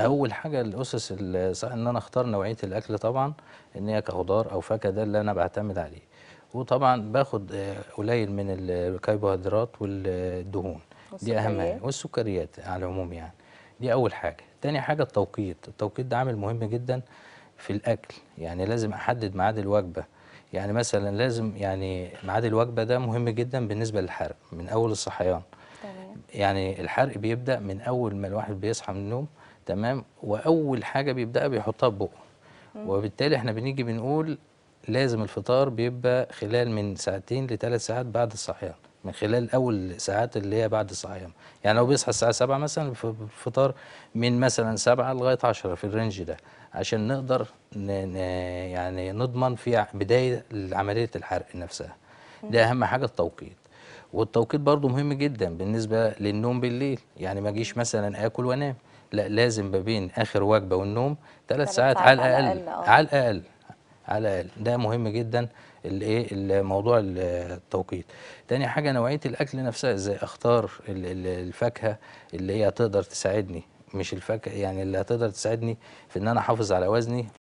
اول حاجه الاسس ان انا اختار نوعيه الاكل طبعا ان هي كخضار او فاكهه ده اللي انا بعتمد عليه وطبعا باخد آه، قليل من الكربوهيدرات والدهون دي اهم حاجه والسكريات على العموم يعني دي اول حاجه تاني حاجه التوقيت التوقيت ده عامل مهم جدا في الاكل يعني لازم احدد ميعاد الوجبه يعني مثلا لازم يعني ميعاد الوجبه ده مهم جدا بالنسبه للحرق من اول الصحيان يعني الحرق بيبدا من اول ما الواحد بيصحى من النوم تمام واول حاجه بيبداها بيحطها في بقه وبالتالي احنا بنيجي بنقول لازم الفطار بيبقى خلال من ساعتين لثلاث ساعات بعد الصحيان من خلال اول ساعات اللي هي بعد الصحيان يعني لو بيصحى الساعه 7 مثلا الفطار من مثلا 7 لغايه 10 في الرينج ده عشان نقدر يعني نضمن في بدايه عمليه الحرق نفسها ده اهم حاجه التوقيت والتوقيت برضو مهم جدا بالنسبة للنوم بالليل يعني ما اجيش مثلا اكل وانام لا لازم ما بين اخر وجبة والنوم ثلاث ساعات, ساعات على الاقل آه. على الاقل على الاقل ده مهم جدا الايه الموضوع التوقيت تاني حاجه نوعيه الاكل نفسها ازاي اختار الفاكهه اللي هي تقدر تساعدني مش الفاكهه يعني اللي هتقدر تساعدني في ان انا احافظ على وزني